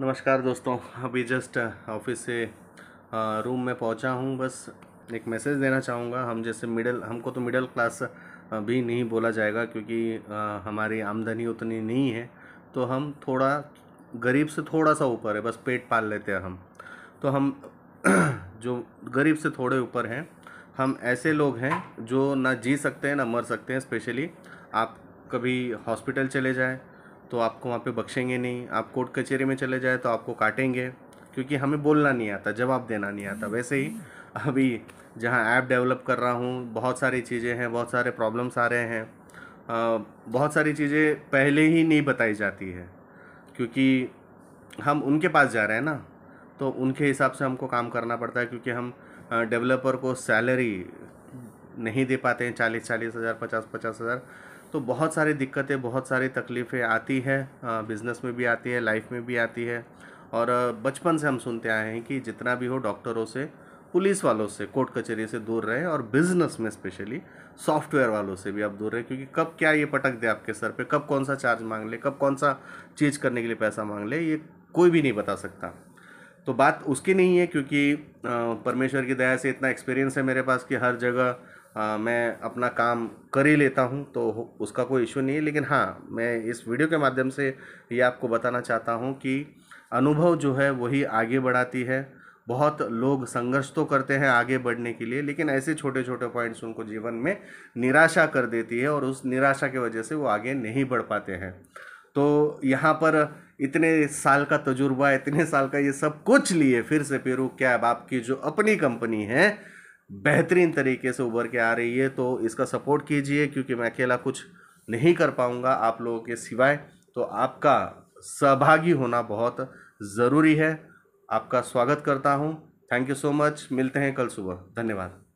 नमस्कार दोस्तों अभी जस्ट ऑफिस से रूम में पहुंचा हूं बस एक मैसेज देना चाहूँगा हम जैसे मिडिल हमको तो मिडिल क्लास भी नहीं बोला जाएगा क्योंकि हमारी आमदनी उतनी नहीं है तो हम थोड़ा गरीब से थोड़ा सा ऊपर है बस पेट पाल लेते हैं हम तो हम जो गरीब से थोड़े ऊपर हैं हम ऐसे लोग हैं जो ना जी सकते हैं ना मर सकते हैं स्पेशली आप कभी हॉस्पिटल चले जाएँ तो आपको वहाँ पे बख्शेंगे नहीं आप कोर्ट कचहरी में चले जाए तो आपको काटेंगे क्योंकि हमें बोलना नहीं आता जवाब देना नहीं आता वैसे ही अभी जहाँ ऐप डेवलप कर रहा हूँ बहुत सारी चीज़ें हैं बहुत सारे प्रॉब्लम्स आ रहे हैं बहुत सारी चीज़ें पहले ही नहीं बताई जाती है क्योंकि हम उनके पास जा रहे हैं ना तो उनके हिसाब से हमको काम करना पड़ता है क्योंकि हम डेवलपर को सैलरी नहीं दे पाते हैं चालीस चालीस हज़ार पचास पचास हज़ार तो बहुत सारी दिक्कतें बहुत सारी तकलीफ़ें आती है बिज़नेस में भी आती है लाइफ में भी आती है और बचपन से हम सुनते आए हैं कि जितना भी हो डॉक्टरों से पुलिस वालों से कोर्ट कचहरी से दूर रहें और बिज़नेस में स्पेशली सॉफ्टवेयर वालों से भी आप दूर रहें क्योंकि कब क्या ये पटक दे आपके सर पे कब कौन सा चार्ज मांग ले कब कौन सा चीज़ करने के लिए पैसा मांग ले ये कोई भी नहीं बता सकता तो बात उसकी नहीं है क्योंकि परमेश्वर की दया से इतना एक्सपीरियंस है मेरे पास कि हर जगह आ, मैं अपना काम कर ही लेता हूँ तो उसका कोई इशू नहीं है लेकिन हाँ मैं इस वीडियो के माध्यम से ये आपको बताना चाहता हूँ कि अनुभव जो है वही आगे बढ़ाती है बहुत लोग संघर्ष तो करते हैं आगे बढ़ने के लिए लेकिन ऐसे छोटे छोटे पॉइंट्स उनको जीवन में निराशा कर देती है और उस निराशा की वजह से वो आगे नहीं बढ़ पाते हैं तो यहाँ पर इतने साल का तजुर्बा इतने साल का ये सब कुछ लिए फिर से पेरू कैब आपकी जो अपनी कंपनी है बेहतरीन तरीके से उभर के आ रही है तो इसका सपोर्ट कीजिए क्योंकि मैं अकेला कुछ नहीं कर पाऊँगा आप लोगों के सिवाय तो आपका सहभागी होना बहुत ज़रूरी है आपका स्वागत करता हूँ थैंक यू सो मच मिलते हैं कल सुबह धन्यवाद